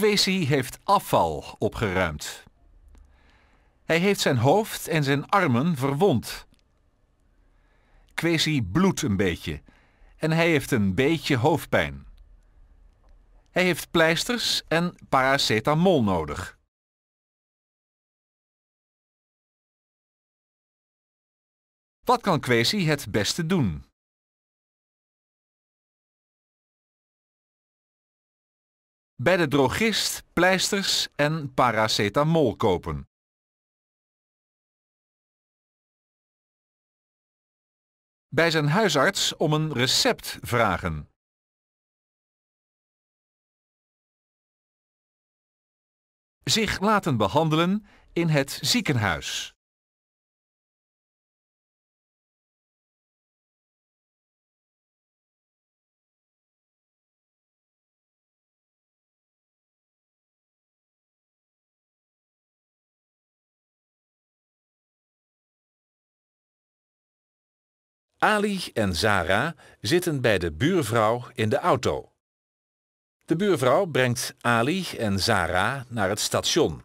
Kwesi heeft afval opgeruimd. Hij heeft zijn hoofd en zijn armen verwond. Kwesi bloedt een beetje en hij heeft een beetje hoofdpijn. Hij heeft pleisters en paracetamol nodig. Wat kan Kwesi het beste doen? bij de drogist pleisters en paracetamol kopen. Bij zijn huisarts om een recept vragen. Zich laten behandelen in het ziekenhuis. Ali en Zara zitten bij de buurvrouw in de auto. De buurvrouw brengt Ali en Zara naar het station.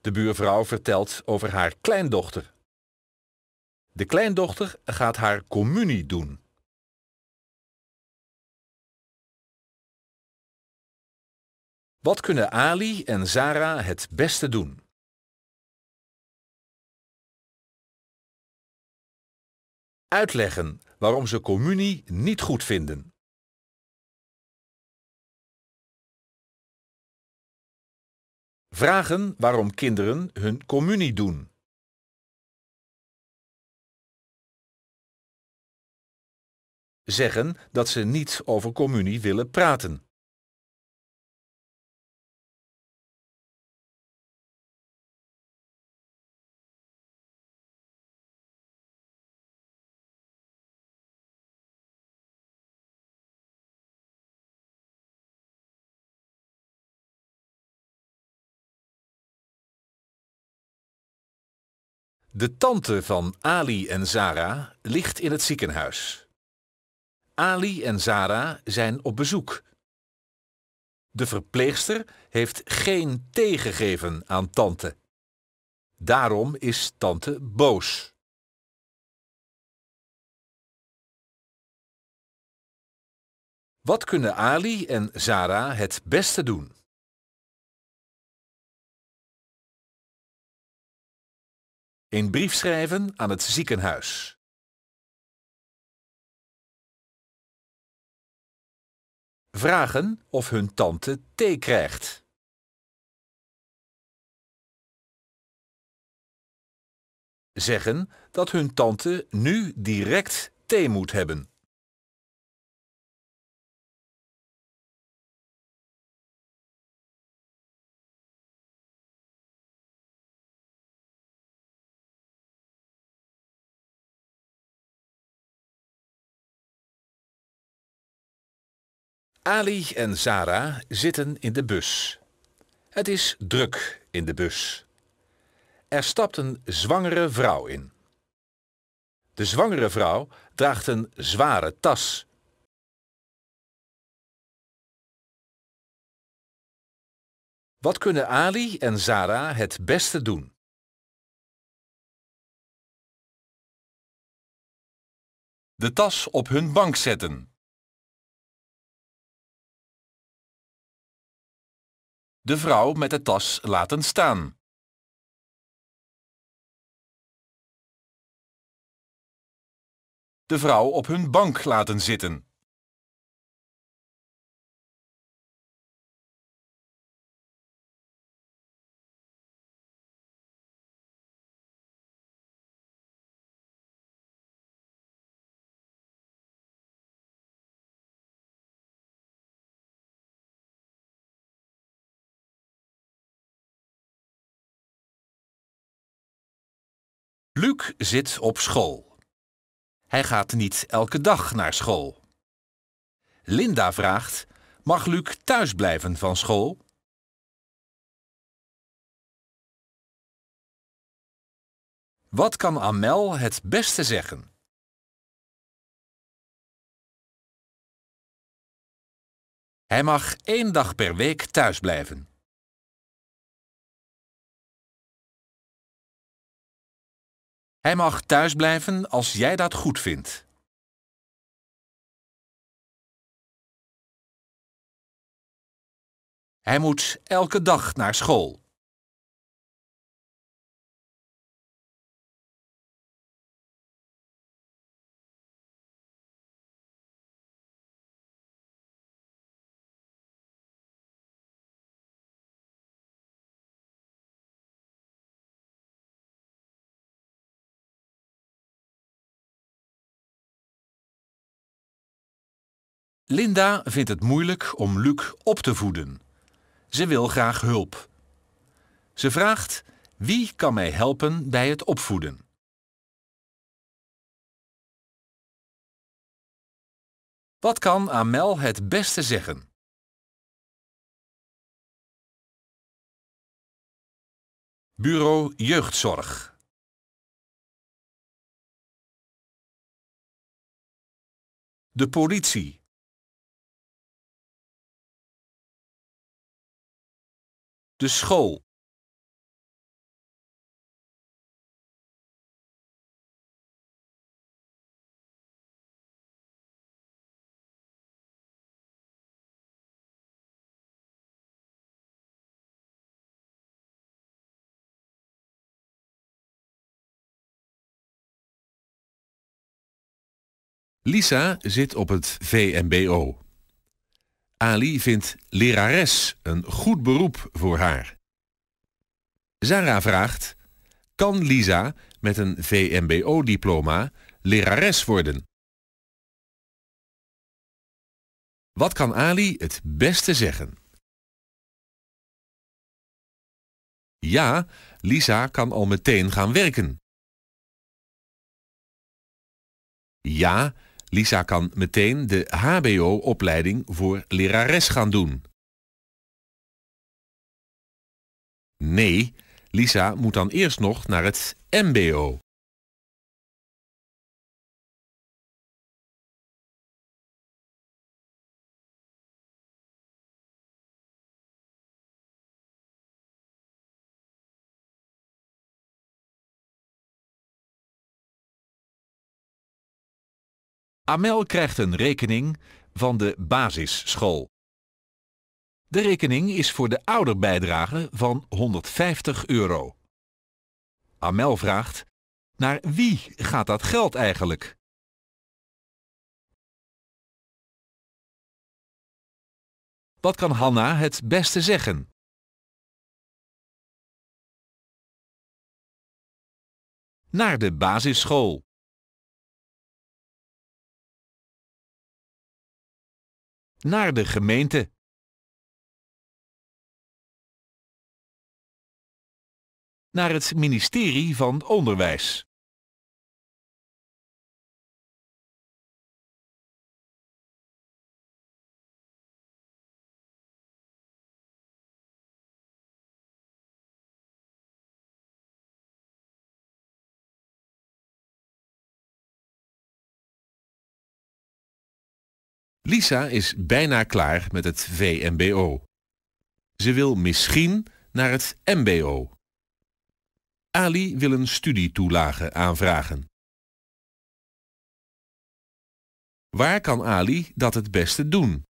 De buurvrouw vertelt over haar kleindochter. De kleindochter gaat haar communie doen. Wat kunnen Ali en Zara het beste doen? uitleggen waarom ze communie niet goed vinden. Vragen waarom kinderen hun communie doen. Zeggen dat ze niet over communie willen praten. De tante van Ali en Zara ligt in het ziekenhuis. Ali en Zara zijn op bezoek. De verpleegster heeft geen tegengeven aan tante. Daarom is tante boos. Wat kunnen Ali en Zara het beste doen? Een brief schrijven aan het ziekenhuis. Vragen of hun tante thee krijgt. Zeggen dat hun tante nu direct thee moet hebben. Ali en Zara zitten in de bus. Het is druk in de bus. Er stapt een zwangere vrouw in. De zwangere vrouw draagt een zware tas. Wat kunnen Ali en Zara het beste doen? De tas op hun bank zetten. de vrouw met de tas laten staan. De vrouw op hun bank laten zitten. Luc zit op school. Hij gaat niet elke dag naar school. Linda vraagt: Mag Luc thuis blijven van school? Wat kan Amel het beste zeggen? Hij mag één dag per week thuis blijven. Hij mag thuisblijven als jij dat goed vindt. Hij moet elke dag naar school. Linda vindt het moeilijk om Luc op te voeden. Ze wil graag hulp. Ze vraagt: wie kan mij helpen bij het opvoeden? Wat kan Amel het beste zeggen? Bureau Jeugdzorg. De politie. de school Lisa zit op het VMBO. Ali vindt lerares een goed beroep voor haar. Zara vraagt, kan Lisa met een VMBO-diploma lerares worden? Wat kan Ali het beste zeggen? Ja, Lisa kan al meteen gaan werken. Ja, Lisa kan meteen de HBO-opleiding voor lerares gaan doen. Nee, Lisa moet dan eerst nog naar het MBO. Amel krijgt een rekening van de basisschool. De rekening is voor de ouderbijdrage van 150 euro. Amel vraagt, naar wie gaat dat geld eigenlijk? Wat kan Hanna het beste zeggen? Naar de basisschool. naar de gemeente. Naar het ministerie van Onderwijs. Lisa is bijna klaar met het VMBO. Ze wil misschien naar het MBO. Ali wil een studietoelage aanvragen. Waar kan Ali dat het beste doen?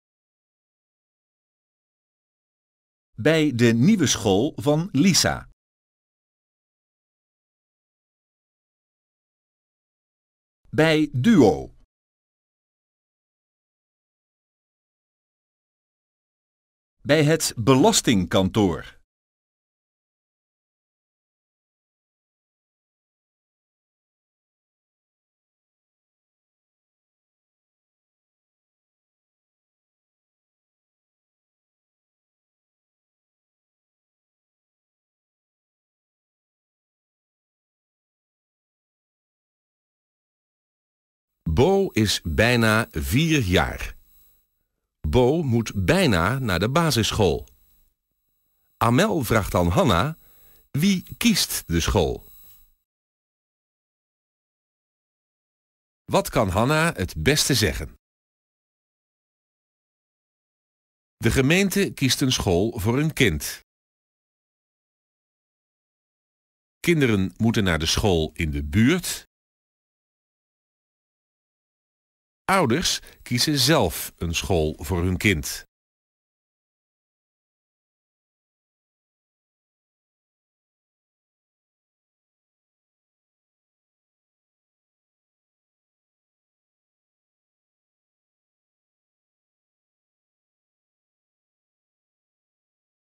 Bij de nieuwe school van Lisa. Bij Duo. Bij het belastingkantoor. Bo is bijna vier jaar. Bo moet bijna naar de basisschool. Amel vraagt aan Hanna, wie kiest de school? Wat kan Hanna het beste zeggen? De gemeente kiest een school voor een kind. Kinderen moeten naar de school in de buurt Ouders kiezen zelf een school voor hun kind.